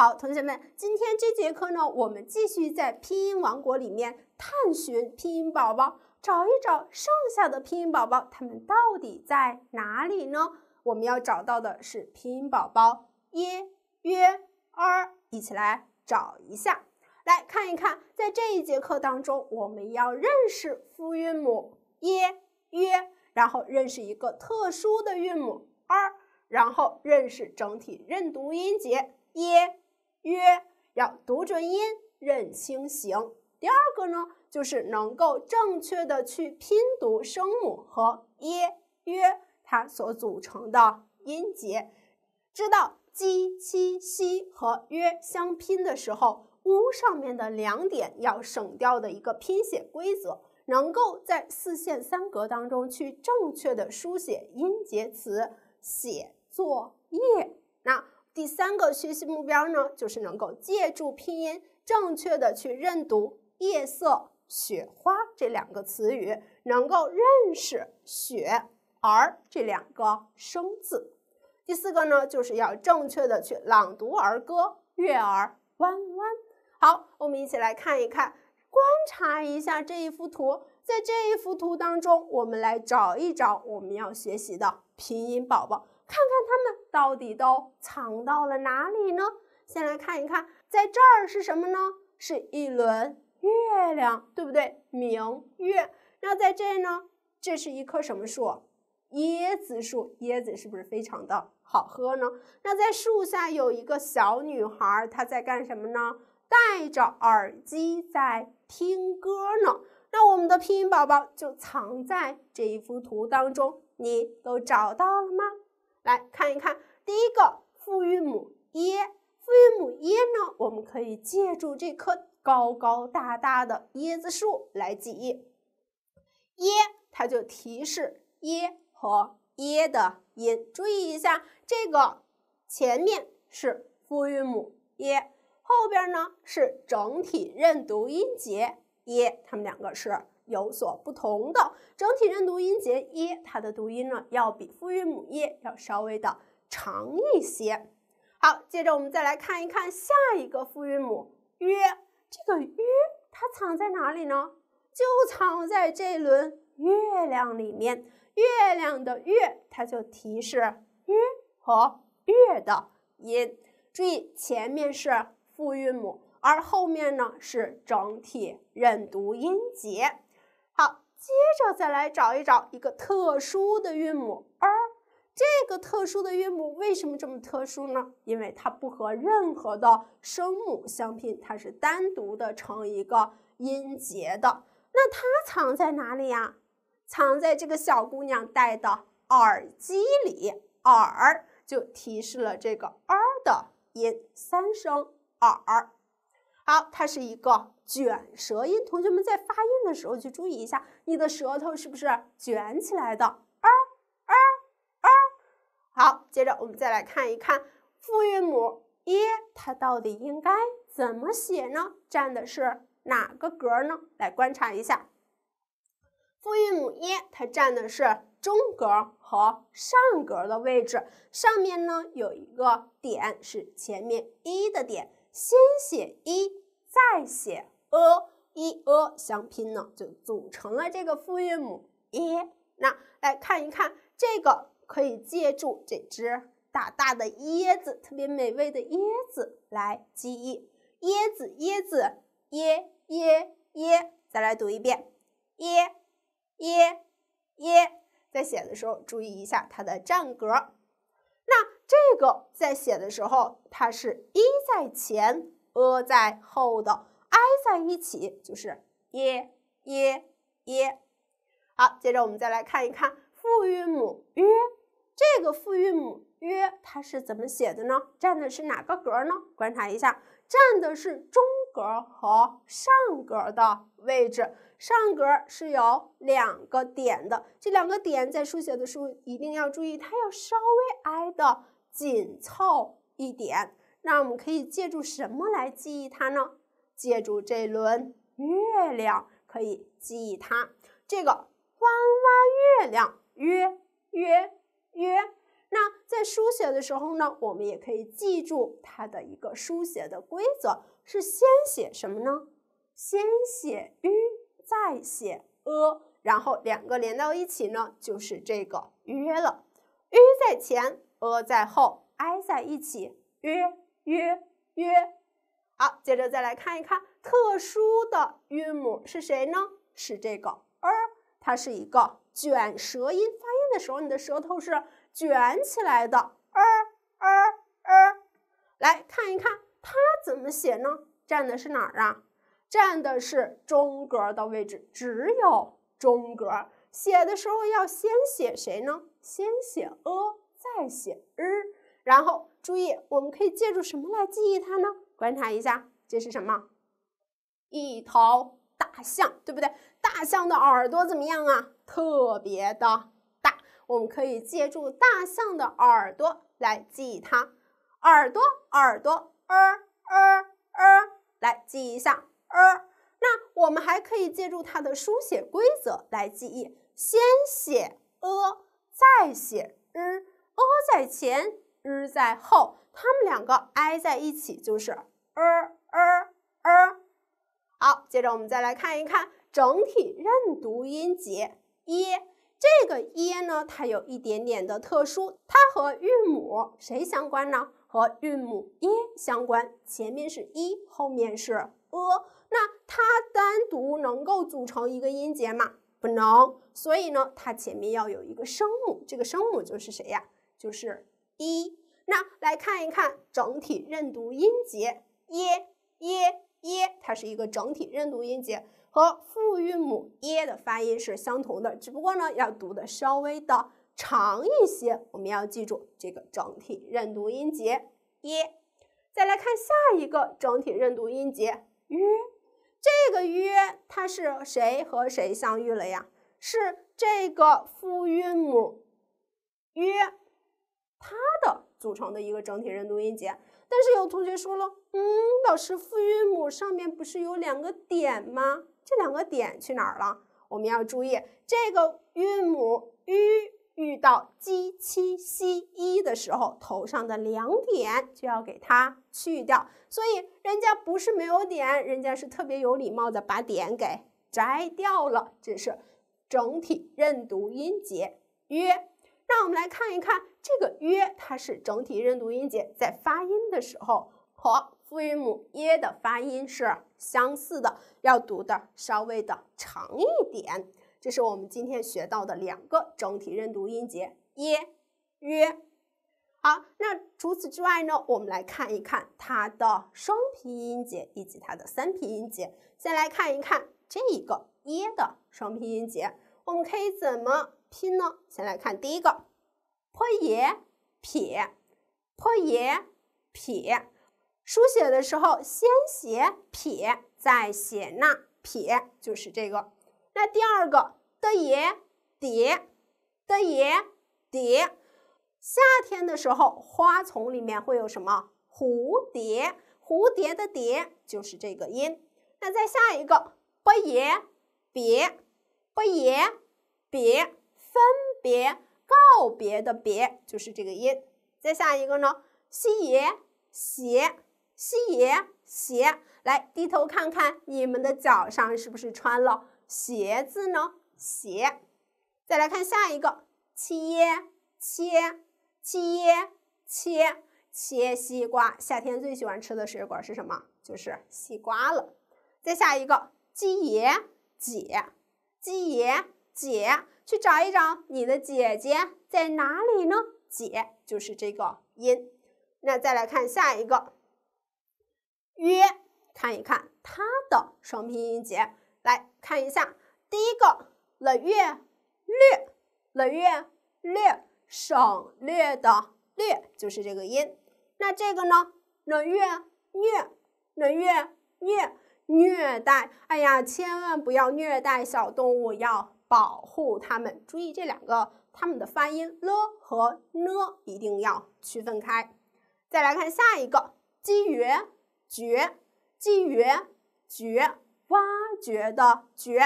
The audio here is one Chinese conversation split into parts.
好，同学们，今天这节课呢，我们继续在拼音王国里面探寻拼音宝宝，找一找剩下的拼音宝宝，他们到底在哪里呢？我们要找到的是拼音宝宝耶、约、二，一起来找一下。来看一看，在这一节课当中，我们要认识复韵母耶、约，然后认识一个特殊的韵母二，然后认识整体认读音节耶。约要读准音，认清形。第二个呢，就是能够正确的去拼读声母和耶约它所组成的音节，知道鸡、q、x 和约相拼的时候，u 上面的两点要省掉的一个拼写规则，能够在四线三格当中去正确的书写音节词，写作业。那。第三个学习目标呢，就是能够借助拼音正确的去认读夜色、雪花这两个词语，能够认识雪、儿这两个生字。第四个呢，就是要正确的去朗读儿歌《月儿弯弯》。好，我们一起来看一看，观察一下这一幅图，在这一幅图当中，我们来找一找我们要学习的拼音宝宝，看看他们。到底都藏到了哪里呢？先来看一看，在这儿是什么呢？是一轮月亮，对不对？明月。那在这呢？这是一棵什么树？椰子树。椰子是不是非常的好喝呢？那在树下有一个小女孩，她在干什么呢？戴着耳机在听歌呢。那我们的拼音宝宝就藏在这一幅图当中，你都找到了吗？来看一看，第一个复韵母“耶”。复韵母“耶”呢，我们可以借助这棵高高大大的椰子树来记忆，“耶”，它就提示“耶”和“耶”的音。注意一下，这个前面是复韵母“耶”，后边呢是整体认读音节“耶”，它们两个是。有所不同的整体认读音节一，它的读音呢要比复韵母一要稍微的长一些。好，接着我们再来看一看下一个复韵母约，这个约它藏在哪里呢？就藏在这轮月亮里面，月亮的月它就提示约和月的音。注意，前面是复韵母，而后面呢是整体认读音节。接着再来找一找一个特殊的韵母儿，这个特殊的韵母为什么这么特殊呢？因为它不和任何的声母相拼，它是单独的成一个音节的。那它藏在哪里呀？藏在这个小姑娘戴的耳机里，耳就提示了这个儿的音三声耳。好，它是一个卷舌音。同学们在发音的时候，就注意一下，你的舌头是不是卷起来的？啊啊啊！好，接着我们再来看一看复韵母耶，它到底应该怎么写呢？占的是哪个格呢？来观察一下，复韵母耶，它占的是中格和上格的位置。上面呢有一个点，是前面一的点。先写一，再写呃一呃，相拼呢，就组成了这个复韵母耶。那来看一看，这个可以借助这只大大的椰子，特别美味的椰子来记忆。椰子，椰子椰椰椰，再来读一遍椰椰椰。在写的时候注意一下它的占格。那。这个在写的时候，它是“一”在前，“a” 在后的挨在一起，就是 “ye ye ye”。好，接着我们再来看一看复韵母约，这个复韵母约它是怎么写的呢？占的是哪个格呢？观察一下，占的是中格和上格的位置。上格是有两个点的，这两个点在书写的时候一定要注意，它要稍微挨的。紧凑一点，那我们可以借助什么来记忆它呢？借助这轮月亮可以记忆它。这个弯弯月亮，月月月。那在书写的时候呢，我们也可以记住它的一个书写的规则是先写什么呢？先写 u，再写呃，然后两个连到一起呢，就是这个约了。u 在前。呃在后挨在一起约约约。好，接着再来看一看特殊的韵母是谁呢？是这个 er，它是一个卷舌音，发音的时候你的舌头是卷起来的。er er er，来看一看它怎么写呢？占的是哪儿啊？占的是中格的位置，只有中格。写的时候要先写谁呢？先写 e 再写日，然后注意，我们可以借助什么来记忆它呢？观察一下，这是什么？一头大象，对不对？大象的耳朵怎么样啊？特别的大。我们可以借助大象的耳朵来记忆它，耳朵，耳朵，呃呃呃，来记一下呃。那我们还可以借助它的书写规则来记忆，先写呃，再写日。e 在前，r 在后，它们两个挨在一起就是 er er。好，接着我们再来看一看整体认读音节 i 这个 i 呢，它有一点点的特殊，它和韵母谁相关呢？和韵母耶相关，前面是一，后面是 e。那它单独能够组成一个音节吗？不能，所以呢，它前面要有一个声母，这个声母就是谁呀？就是一，那来看一看整体认读音节耶耶耶，它是一个整体认读音节，和复韵母耶的发音是相同的，只不过呢要读的稍微的长一些。我们要记住这个整体认读音节耶。再来看下一个整体认读音节约，这个约它是谁和谁相遇了呀？是这个复韵母。组成的一个整体认读音节，但是有同学说了，嗯，老师，复韵母上面不是有两个点吗？这两个点去哪儿了？我们要注意，这个韵母 ü 遇到 j、q、x、y 的时候，头上的两点就要给它去掉。所以人家不是没有点，人家是特别有礼貌的把点给摘掉了。这是整体认读音节 ü。让我们来看一看。这个约它是整体认读音节，在发音的时候和复韵母耶的发音是相似的，要读的稍微的长一点。这是我们今天学到的两个整体认读音节耶、约。好，那除此之外呢，我们来看一看它的双拼音节以及它的三拼音节。先来看一看这个耶的双拼音节，我们可以怎么拼呢？先来看第一个。泼野撇泼野撇，书写的时候先写撇，再写捺，撇就是这个。那第二个的也叠的也叠，夏天的时候花丛里面会有什么？蝴蝶，蝴蝶的蝶就是这个音。那再下一个不也别不也别，分别。告别的别就是这个音，再下一个呢？x i 鞋，x i 鞋，来低头看看你们的脚上是不是穿了鞋子呢？鞋。再来看下一个切切切切，切西瓜。夏天最喜欢吃的水果是什么？就是西瓜了。再下一个，j i y 解，j i y 解。去找一找你的姐姐在哪里呢？姐就是这个音。那再来看下一个“约，看一看它的双拼音节。来看一下第一个“冷月略，冷月略，省略的“略就是这个音。那这个呢，“冷月虐”，“冷月虐”，虐待。哎呀，千万不要虐待小动物，要。保护它们，注意这两个它们的发音 l 和 n 一定要区分开。再来看下一个 j u j，j u j，挖掘的掘，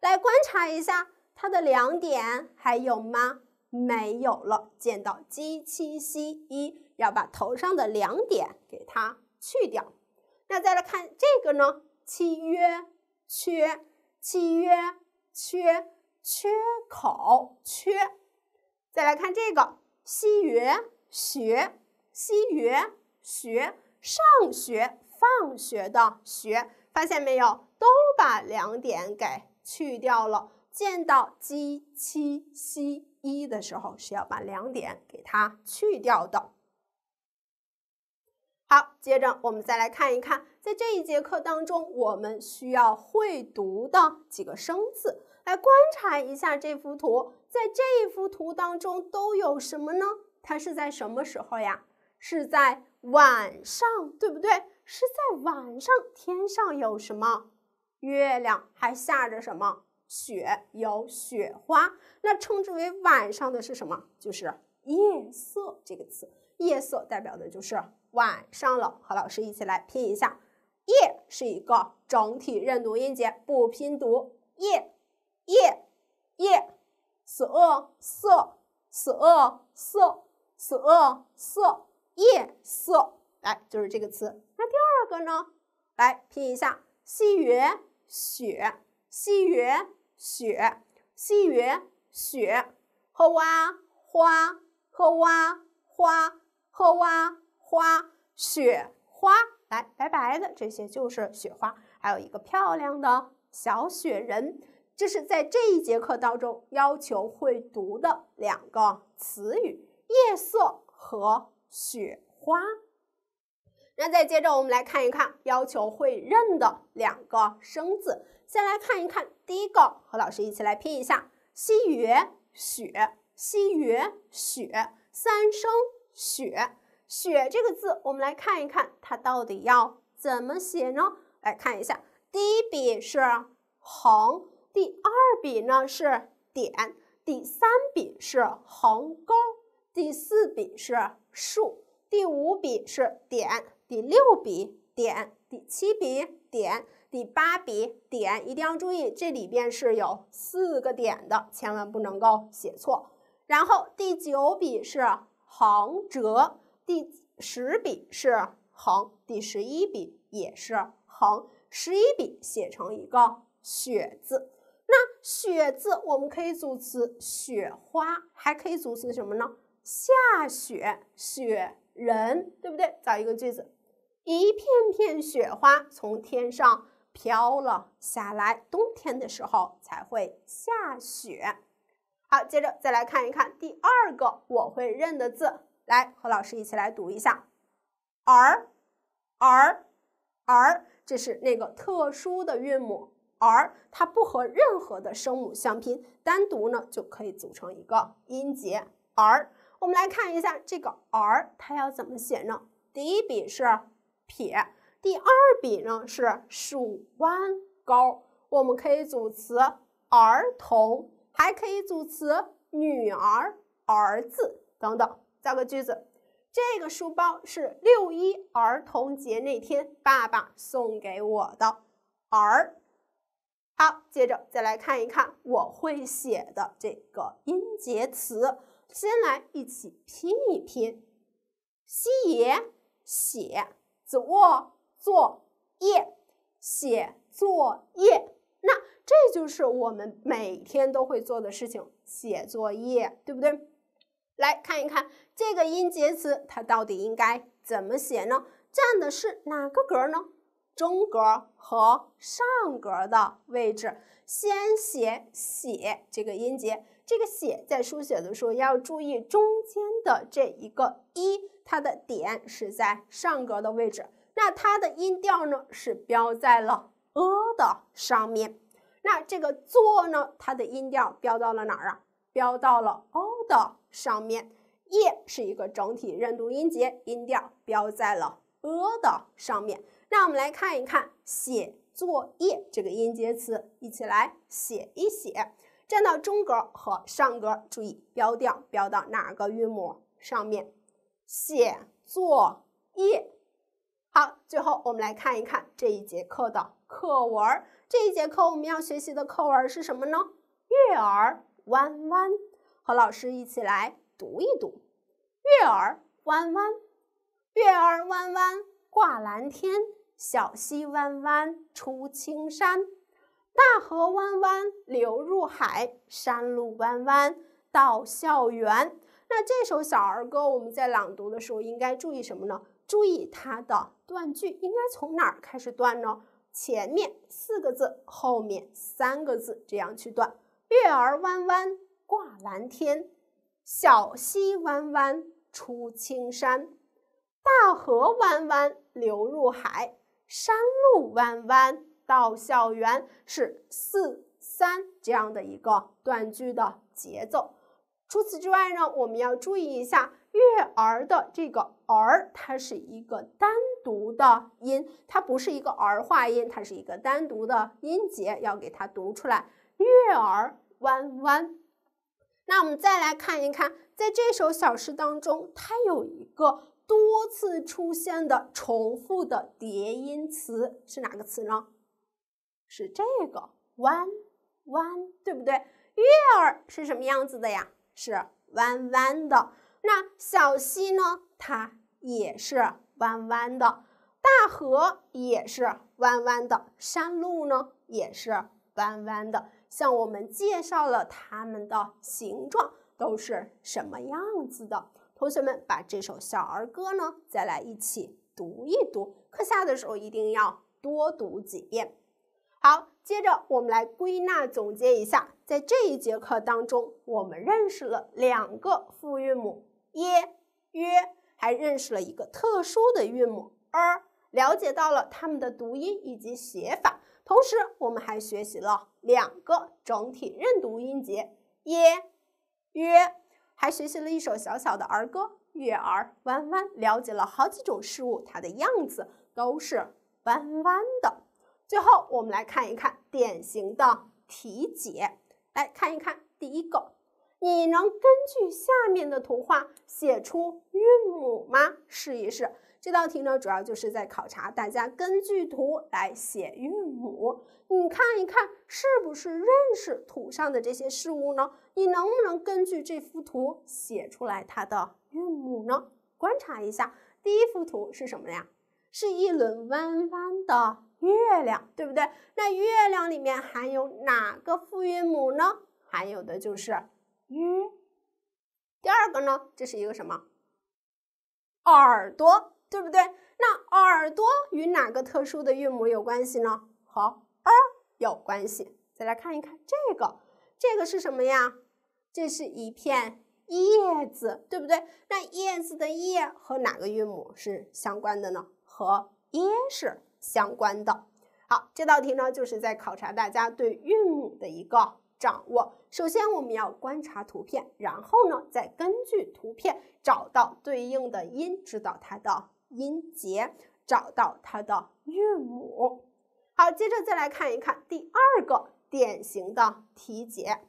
来观察一下它的两点还有吗？没有了，见到 j 七 c 一，要把头上的两点给它去掉。那再来看这个呢契约缺，契约缺，缺口缺，再来看这个西 u 学西 u 学，上学、放学的学，发现没有，都把两点给去掉了。见到 j q x 的时候，是要把两点给它去掉的。好，接着我们再来看一看，在这一节课当中，我们需要会读的几个生字。来观察一下这幅图，在这一幅图当中都有什么呢？它是在什么时候呀？是在晚上，对不对？是在晚上，天上有什么？月亮，还下着什么雪？有雪花。那称之为晚上的是什么？就是夜色这个词。夜色代表的就是晚上了。和老师一起来拼一下，夜是一个整体认读音节，不拼读，夜。夜夜，s e 色，s e 色，s e 色，夜色，来就是这个词。那第二个呢？来拼一下，x u 雪，x u 雪，x u 雪，h u a 花，h u a 花，h u a 花，雪花，来白白的这些就是雪花，还有一个漂亮的小雪人。这是在这一节课当中要求会读的两个词语“夜色”和“雪花”。那再接着我们来看一看要求会认的两个生字。先来看一看第一个，和老师一起来拼一下西 u 雪西 u 雪，三声“雪”。雪这个字，我们来看一看它到底要怎么写呢？来看一下，第一笔是横。第二笔呢是点，第三笔是横钩，第四笔是竖，第五笔是点，第六笔点，第七笔点，第八笔点，一定要注意这里边是有四个点的，千万不能够写错。然后第九笔是横折，第十笔是横，第十一笔也是横，十一笔写成一个血字。那雪字我们可以组词雪花，还可以组词什么呢？下雪、雪人，对不对？找一个句子：一片片雪花从天上飘了下来。冬天的时候才会下雪。好，接着再来看一看第二个我会认的字，来和老师一起来读一下。儿儿儿，这是那个特殊的韵母。儿，它不和任何的声母相拼，单独呢就可以组成一个音节儿。我们来看一下这个儿，它要怎么写呢？第一笔是撇，第二笔呢是竖弯钩。我们可以组词儿童，还可以组词女儿、儿子等等。造个句子：这个书包是六一儿童节那天爸爸送给我的儿。好，接着再来看一看我会写的这个音节词，先来一起拼一拼写写，z 作业，写作业，那这就是我们每天都会做的事情，写作业，对不对？来看一看这个音节词，它到底应该怎么写呢？占的是哪个格呢？中格和上格的位置，先写写这个音节。这个写在书写的时候，要注意中间的这一个一，它的点是在上格的位置。那它的音调呢，是标在了 a 的上面。那这个做呢，它的音调标到了哪儿啊？标到了 o 的上面。叶是一个整体认读音节，音调标在了 a 的上面。那我们来看一看“写作业”这个音节词，一起来写一写，站到中格和上格，注意标调，标到哪个韵母上面？“写作业”。好，最后我们来看一看这一节课的课文。这一节课我们要学习的课文是什么呢？月儿弯弯，和老师一起来读一读。月儿弯弯，月儿弯弯挂蓝天。小溪弯弯出青山，大河弯弯流入海，山路弯弯到校园。那这首小儿歌，我们在朗读的时候应该注意什么呢？注意它的断句，应该从哪儿开始断呢？前面四个字，后面三个字，这样去断。月儿弯弯挂蓝天，小溪弯弯出青山，大河弯弯流入海。山路弯弯到校园，是四三这样的一个断句的节奏。除此之外呢，我们要注意一下“月儿”的这个“儿”，它是一个单独的音，它不是一个儿化音，它是一个单独的音节，要给它读出来。“月儿弯弯”。那我们再来看一看，在这首小诗当中，它有一个。多次出现的重复的叠音词是哪个词呢？是这个“弯弯”，对不对？月儿是什么样子的呀？是弯弯的。那小溪呢？它也是弯弯的。大河也是弯弯的。山路呢？也是弯弯的。向我们介绍了它们的形状都是什么样子的。同学们，把这首小儿歌呢，再来一起读一读。课下的时候一定要多读几遍。好，接着我们来归纳总结一下，在这一节课当中，我们认识了两个复韵母耶、约，还认识了一个特殊的韵母 “er”，了解到了它们的读音以及写法。同时，我们还学习了两个整体认读音节耶、约。还学习了一首小小的儿歌《月儿弯弯》，了解了好几种事物，它的样子都是弯弯的。最后，我们来看一看典型的题解，来看一看第一个，你能根据下面的图画写出韵母吗？试一试。这道题呢，主要就是在考察大家根据图来写韵母。你看一看，是不是认识图上的这些事物呢？你能不能根据这幅图写出来它的韵母呢？观察一下，第一幅图是什么呀？是一轮弯弯的月亮，对不对？那月亮里面含有哪个复韵母呢？含有的就是 u 第二个呢，这是一个什么？耳朵。对不对？那耳朵与哪个特殊的韵母有关系呢？和儿有关系。再来看一看这个，这个是什么呀？这是一片叶子，对不对？那叶子的叶和哪个韵母是相关的呢？和耶是相关的。好，这道题呢就是在考察大家对韵母的一个掌握。首先我们要观察图片，然后呢再根据图片找到对应的音，知道它的。音节，找到它的韵母。好，接着再来看一看第二个典型的题解，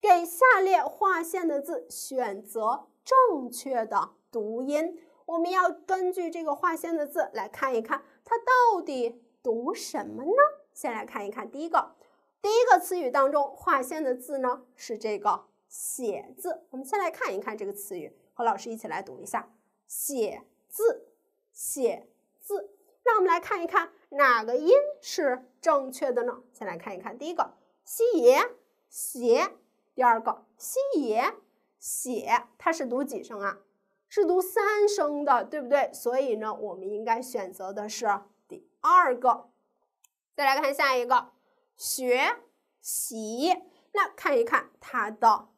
给下列划线的字选择正确的读音。我们要根据这个划线的字来看一看，它到底读什么呢？先来看一看第一个，第一个词语当中划线的字呢是这个“写字”。我们先来看一看这个词语，和老师一起来读一下“写字”。写字，那我们来看一看哪个音是正确的呢？先来看一看，第一个西 i 写，第二个西 i 写，它是读几声啊？是读三声的，对不对？所以呢，我们应该选择的是第二个。再来看下一个学习，那看一看它的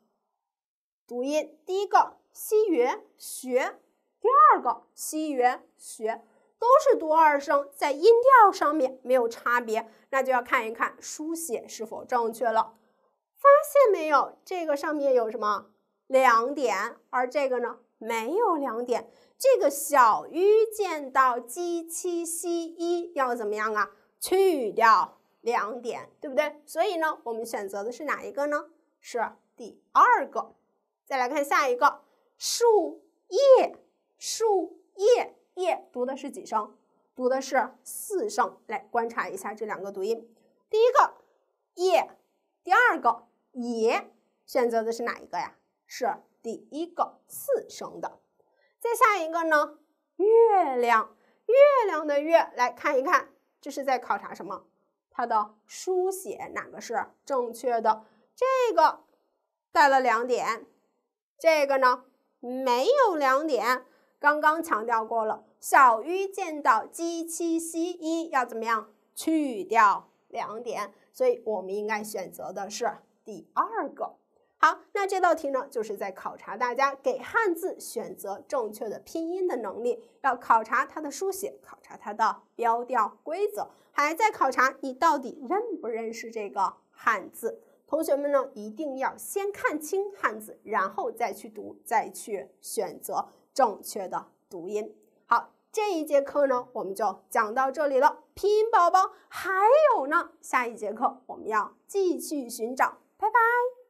读音，第一个西 u 学。第二个“西元学”都是读二声，在音调上面没有差别，那就要看一看书写是否正确了。发现没有？这个上面有什么两点，而这个呢没有两点。这个小 ü 见到 j、q、x、y 要怎么样啊？去掉两点，对不对？所以呢，我们选择的是哪一个呢？是第二个。再来看下一个“树叶”。树叶，叶读的是几声？读的是四声。来观察一下这两个读音，第一个叶，第二个也，选择的是哪一个呀？是第一个四声的。再下一个呢？月亮，月亮的月，来看一看，这是在考察什么？它的书写哪个是正确的？这个带了两点，这个呢没有两点。刚刚强调过了，小于见到 j、q、x、一要怎么样去掉两点，所以我们应该选择的是第二个。好，那这道题呢，就是在考察大家给汉字选择正确的拼音的能力，要考察它的书写，考察它的标调规则，还在考察你到底认不认识这个汉字。同学们呢，一定要先看清汉字，然后再去读，再去选择。正确的读音。好，这一节课呢，我们就讲到这里了。拼音宝宝还有呢，下一节课我们要继续寻找。拜拜。